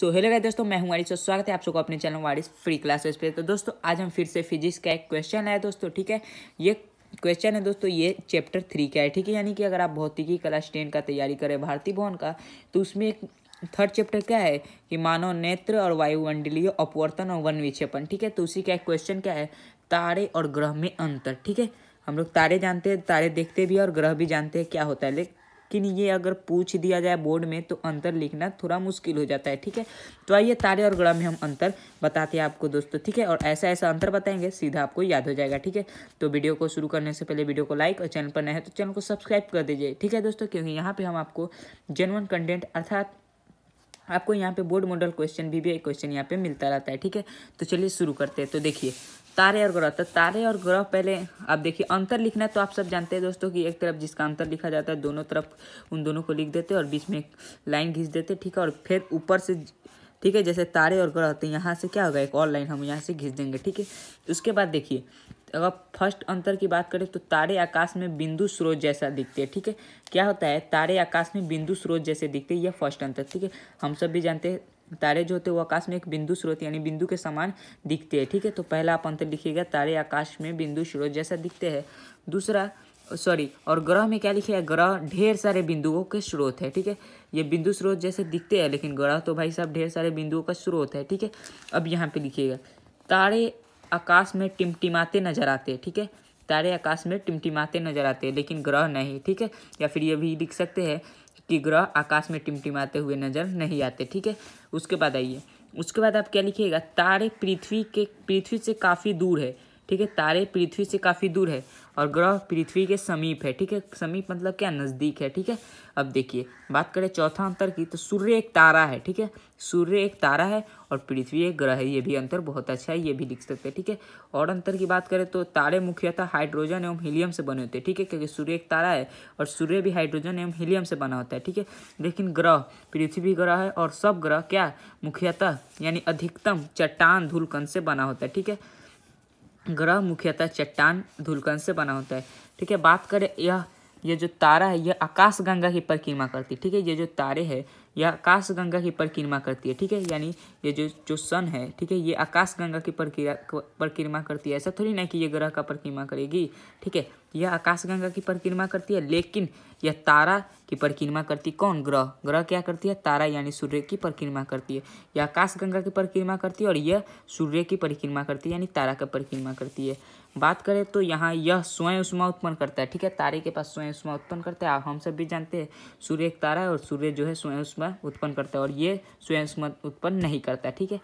So hello guys दोस्तों मैं हूं वारिस और स्वागत है आप सबको अपने चैनल वारिस फ्री क्लासेस पे तो दोस्तों आज हम फिर से फिजिक्स का एक क्वेश्चन है दोस्तों ठीक है ये क्वेश्चन है दोस्तों ये चैप्टर थ्री का है ठीक है यानी कि अगर आप भौतिकी क्लास टेन का तैयारी करें भारतीय भवन का तो उसमें एक थर्ड चैप्टर क्या है कि मानव नेत्र और वायुमंडलीय अपवर्तन और वन विक्षेपण ठीक है तो उसी का एक क्वेश्चन क्या है तारे और ग्रह में अंतर ठीक है हम लोग तारे जानते हैं तारे देखते भी और ग्रह भी जानते हैं क्या होता है लेकिन लेकिन ये अगर पूछ दिया जाए बोर्ड में तो अंतर लिखना थोड़ा मुश्किल हो जाता है ठीक है तो आइए तारे और ग्रह में हम अंतर बताते हैं आपको दोस्तों ठीक है और ऐसा ऐसा अंतर बताएंगे सीधा आपको याद हो जाएगा ठीक है तो वीडियो को शुरू करने से पहले वीडियो को लाइक और चैनल पर नए हैं तो चैनल को सब्सक्राइब कर दीजिए ठीक है दोस्तों क्योंकि यहाँ पर हम आपको जेनवन कंटेंट अर्थात आपको यहाँ पे बोर्ड मॉडल क्वेश्चन भी भी क्वेश्चन यहाँ पे मिलता रहता है ठीक है तो चलिए शुरू करते हैं तो देखिए तारे और ग्रह तो तारे और ग्रह पहले आप देखिए अंतर लिखना है तो आप सब जानते हैं दोस्तों कि एक तरफ जिसका अंतर लिखा जाता है दोनों तरफ उन दोनों को लिख देते और बीच में लाइन घींच देते ठीक है और फिर ऊपर से ठीक है जैसे तारे और ग्रह तो यहाँ से क्या होगा एक और लाइन हम यहाँ से घींच देंगे ठीक है उसके बाद देखिए अगर फर्स्ट अंतर की बात करें तो तारे आकाश में बिंदु स्रोत जैसा दिखते हैं ठीक है क्या होता है तारे आकाश में बिंदु स्रोत जैसे दिखते हैं यह फर्स्ट अंतर ठीक है हम सब भी जानते हैं तारे जो होते हैं वो आकाश में एक बिंदु स्रोत यानी बिंदु के समान दिखते हैं ठीक है तो पहला आप अंतर लिखिएगा तारे आकाश में बिंदु स्रोत जैसा दिखते हैं दूसरा सॉरी और ग्रह में क्या लिखे ग्रह ढेर सारे बिंदुओं के स्रोत है ठीक है ये बिंदु स्रोत जैसे दिखते हैं लेकिन ग्रह तो भाई साहब ढेर सारे बिंदुओं का स्रोत है ठीक है अब यहाँ पे लिखिएगा तारे आकाश में टिमटिमाते नजर आते हैं ठीक है तारे आकाश में टिमटिमाते नजर आते हैं लेकिन ग्रह नहीं ठीक है या फिर ये भी लिख सकते हैं कि ग्रह आकाश में टिमटिमाते हुए नजर नहीं आते ठीक है उसके बाद आइए उसके बाद आप क्या लिखिएगा तारे पृथ्वी के पृथ्वी से काफ़ी दूर है ठीक है तारे पृथ्वी से काफ़ी दूर है और ग्रह पृथ्वी के समीप है ठीक है समीप मतलब क्या नज़दीक है ठीक है अब देखिए बात करें चौथा अंतर की तो सूर्य एक तारा है ठीक है सूर्य एक तारा है और पृथ्वी एक ग्रह है ये भी अंतर बहुत अच्छा है ये भी लिख सकते हैं ठीक है थीके? और अंतर की बात करें तो तारे मुख्यतः हाइड्रोजन एवं हीलियम से बने होते हैं ठीक है क्योंकि सूर्य एक तारा है और सूर्य भी हाइड्रोजन एवं हीलियम से बना होता है ठीक है लेकिन ग्रह पृथ्वी ग्रह है और सब ग्रह क्या मुख्यतः यानी अधिकतम चट्टान धूलकन से बना होता है ठीक है ग्रह मुख्यतः चट्टान धुलकन से बना होता है ठीक है बात करें यह ये जो तारा है यह आकाशगंगा की परिक्रमा करती है ठीक है ये जो तारे हैं यह आकाश गंगा की परिक्रमा करती है ठीक है यानी ये जो जो सन है ठीक है ये आकाश गंगा की परिक्रमा करती है ऐसा थोड़ी ना कि ये ग्रह का परिक्रमा करेगी ठीक है यह आकाश गंगा की परिक्रमा करती है लेकिन यह तारा की परिक्रमा करती कौन ग्रह ग्रह क्या करती है तारा यानी सूर्य की परिक्रमा करती है यह आकाश गंगा की परिक्रमा करती है और यह सूर्य की परिक्रमा करती है यानी तारा का परिक्रमा करती है बात करें तो यहाँ यह स्वयं उष्मा उत्पन्न करता है ठीक है तारे के पास स्वयं उष्मा उत्पन्न करता है हम सब भी जानते हैं सूर्य एक तारा है और सूर्य जो है स्वयं उष्मा द्वारा उत्पन्न करता है और ये स्वयं उत्पन्न नहीं करता ठीक है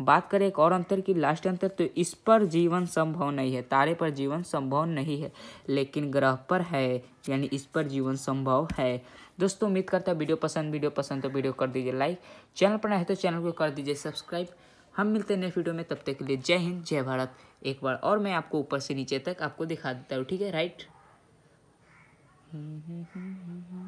बात करें एक और अंतर की लास्ट अंतर तो इस पर जीवन संभव नहीं है तारे पर जीवन संभव नहीं है लेकिन ग्रह पर है यानी इस पर जीवन संभव है दोस्तों उम्मीद करता है वीडियो पसंद वीडियो पसंद तो वीडियो कर दीजिए लाइक चैनल पर है तो चैनल को कर दीजिए सब्सक्राइब हम मिलते हैं नए वीडियो में तब तक के लिए जय हिंद जय भारत एक बार और मैं आपको ऊपर से नीचे तक आपको दिखा देता हूँ ठीक है राइट